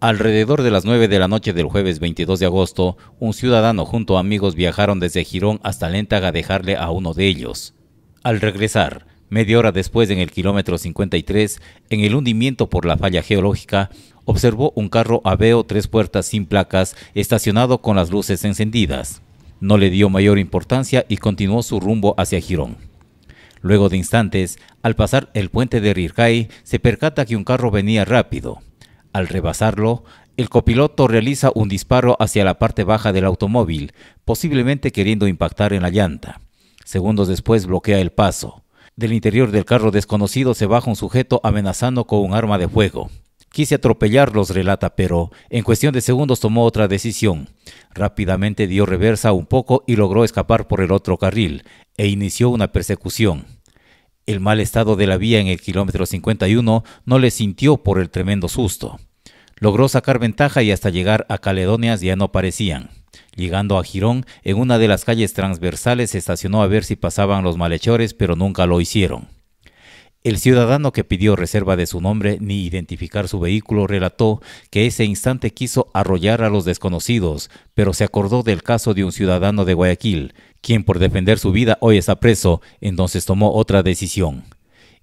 Alrededor de las 9 de la noche del jueves 22 de agosto, un ciudadano junto a amigos viajaron desde Girón hasta Léntaga a dejarle a uno de ellos. Al regresar, media hora después en el kilómetro 53, en el hundimiento por la falla geológica, observó un carro Aveo tres puertas sin placas estacionado con las luces encendidas. No le dio mayor importancia y continuó su rumbo hacia Girón. Luego de instantes, al pasar el puente de Rircay, se percata que un carro venía rápido. Al rebasarlo, el copiloto realiza un disparo hacia la parte baja del automóvil, posiblemente queriendo impactar en la llanta. Segundos después bloquea el paso. Del interior del carro desconocido se baja un sujeto amenazando con un arma de fuego. Quise atropellarlos, relata, pero en cuestión de segundos tomó otra decisión. Rápidamente dio reversa un poco y logró escapar por el otro carril, e inició una persecución. El mal estado de la vía en el kilómetro 51 no le sintió por el tremendo susto. Logró sacar ventaja y hasta llegar a Caledonias ya no aparecían. Llegando a Girón, en una de las calles transversales se estacionó a ver si pasaban los malhechores, pero nunca lo hicieron. El ciudadano que pidió reserva de su nombre ni identificar su vehículo relató que ese instante quiso arrollar a los desconocidos, pero se acordó del caso de un ciudadano de Guayaquil, quien por defender su vida hoy está preso, entonces tomó otra decisión.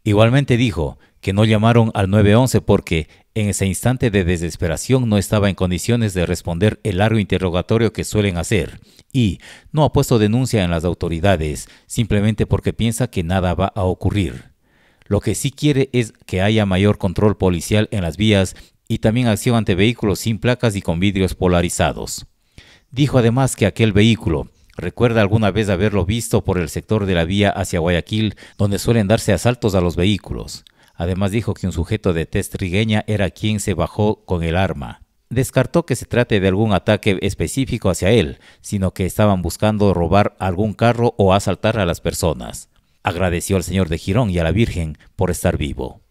Igualmente dijo que no llamaron al 911 porque en ese instante de desesperación no estaba en condiciones de responder el largo interrogatorio que suelen hacer y no ha puesto denuncia en las autoridades simplemente porque piensa que nada va a ocurrir. Lo que sí quiere es que haya mayor control policial en las vías y también acción ante vehículos sin placas y con vidrios polarizados. Dijo además que aquel vehículo Recuerda alguna vez haberlo visto por el sector de la vía hacia Guayaquil, donde suelen darse asaltos a los vehículos. Además dijo que un sujeto de test trigueña era quien se bajó con el arma. Descartó que se trate de algún ataque específico hacia él, sino que estaban buscando robar algún carro o asaltar a las personas. Agradeció al señor de Girón y a la Virgen por estar vivo.